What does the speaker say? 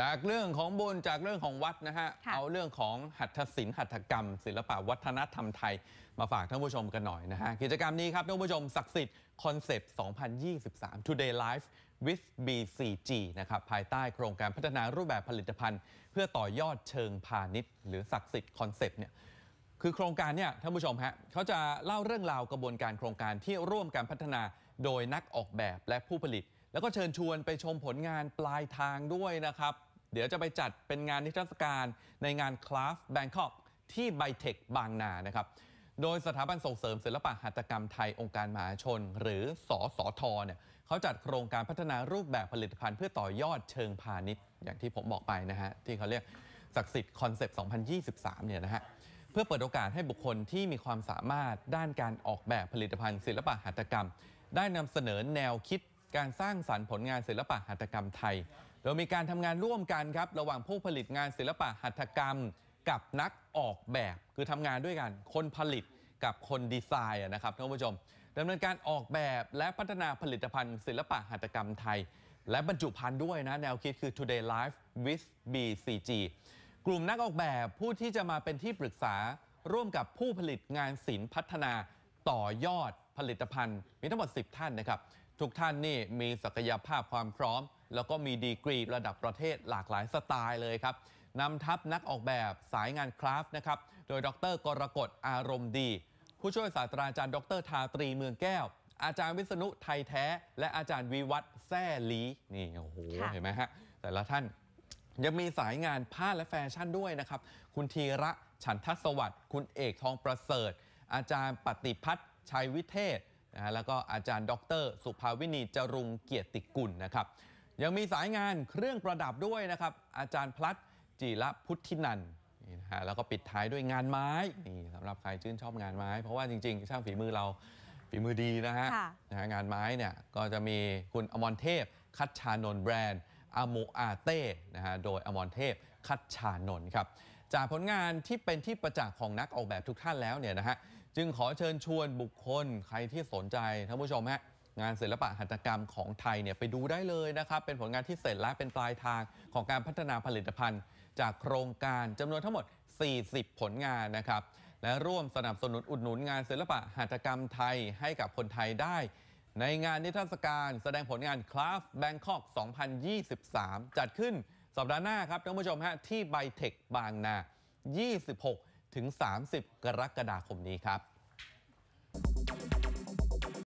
จากเรื่องของบุญจากเรื่องของวัดนะฮะ เอาเรื่องของหัตถศิลป์หัตถกรรม ศิลปะวัฒนธรรมไทย มาฝากท่านผู้ชมกันหน่อยนะฮะกิจกรรมนี้ครับ ท่านผู้ชมศักดิ์สิทธิ์คอนเซปต์ 2023 Today Life with BCG นะครับ ภายใต้โครงการพัฒนารูปแบบผลิตภัณฑ์ เพื่อต่อยอดเชิงพาณิชย์หรือศักดิ์สิทธิ์คอนเซปต์เนี่ยคือโครงการเนี่ยท่านผู้ชมฮะเขาจะเล่าเรื่องราวกระบวนการโครงการที่ร่วมการพัฒนาโดยนักออกแบบและผู้ผลิตแล้วก็เชิญชวนไปชมผลงานปลายทางด้วยนะครับ เดี๋ยวจะไปจัดเป็นงานนิทรรศการในงานคลาฟแบงคอกที่ไบเทคบางนา นะครับ โดยสถาบันส่งเสริม ศิลปะหัตถกรรมไทยองค์การมหาชน หรือสอสอทเนี่ยเขาจัดโครงการพัฒนารูปแบบผลิตภัณฑ์ เพื่อต่อยอดเชิงพาณิชย์ อย่างที่ผมบอกไปนะฮะ ที่เขาเรียกศักดิ์สิทธิ์คอนเซปต์2023เนี่ยนะฮะ เพื่อเปิดโอกาสให้บุคคลที่มีความสามารถด้านการออกแบบผลิตภัณฑ์ ศิลปะหัตถกรรม ได้นำเสนอแนวคิดการสร้างสรรค์ผลงานศิลปะหัตถกรรมไทย โดยมีการทำงานร่วมกันครับระหว่างผู้ผลิตงานศิลปะหัตถกรรม กับนักออกแบบ คือทำงานด้วยกันคนผลิตกับคนดีไซน์นะครับท่านผู้ชมดำเนินการออกแบบและพัฒนาผลิตภัณฑ์ ศิลปะหัตถกรรมไทย และบรรจุภัณฑ์ด้วยนะ แนวคิดคือ today life with BCG กลุ่มนักออกแบบผู้ที่จะมาเป็นที่ปรึกษาร่วมกับผู้ผลิตงานศิลป์พัฒนาต่อยอดผลิตภัณฑ์ มีทั้งหมด 10 ท่านนะครับทุกท่านนี่มีศักยภาพความพร้อม แล้วก็มีดีกรีระดับประเทศหลากหลายสไตล์เลยครับ นำทัพนักออกแบบสายงานคราฟต์นะครับ โดยดรกรกฎอารมณ์ดี ผู้ช่วยศาสตราจารย์ ดรทาตรีเมืองแก้ว อาจารย์วิษณุไทยแท้ และอาจารย์วิวัฒแซ่ลีนี่โอ้โหเห็นไหมฮะแต่ละท่านยังมีสายงานผ้าและแฟชั่นด้วยนะครับคุณธีระฉันทัศวัตรคุณเอกทองประเสริฐ อาจารย์ปฏิพัฒน์ชัยวิเทศนะฮะแล้วก็อาจารย์ดร สุภาวินีจรุงเกียรติกุลนะครับ ยังมีสายงานเครื่องประดับด้วยนะครับ อาจารย์พลัดจิระพุทธินันนี่นะฮะแล้วก็ปิดท้ายด้วยงานไม้นี่สำหรับใครชื่นชอบงานไม้ เพราะว่าจริงๆช่างฝีมือเราฝีมือดีนะฮะฮะะฮะงานไม้เนี่ยก็จะมีคุณอมรเทพคัตชานนแบรนด์อโมอาเต้นะฮะโดยอมรเทพคัตชานนครับจากผลงานที่เป็นที่ประจักษ์ของนักออกแบบทุกท่านแล้วเนี่ยนะฮะจึงขอเชิญชวนบุคคล ใครที่สนใจท่านผู้ชมฮะงานศิลปะหัตถกรรมของไทยเนี่ยไปดูได้เลยนะครับเป็นผลงานที่เสร็จและเป็นปลายทางของการพัฒนาผลิตภัณฑ์ จากโครงการจำนวนทั้งหมด 40 ผลงานนะครับและร่วมสนับสนุนอุดหนุนงานศิลปะหัตถกรรมไทยให้กับคนไทยได้ ในงานนิทรรศการ แสดงผลงานคลาฟแบงคอก2023 จัดขึ้นสัปดาห์หน้าครับท่านผู้ชมฮะที่ไบเทคบางนา 26ถึง30 กรกฎาคมนี้ครับ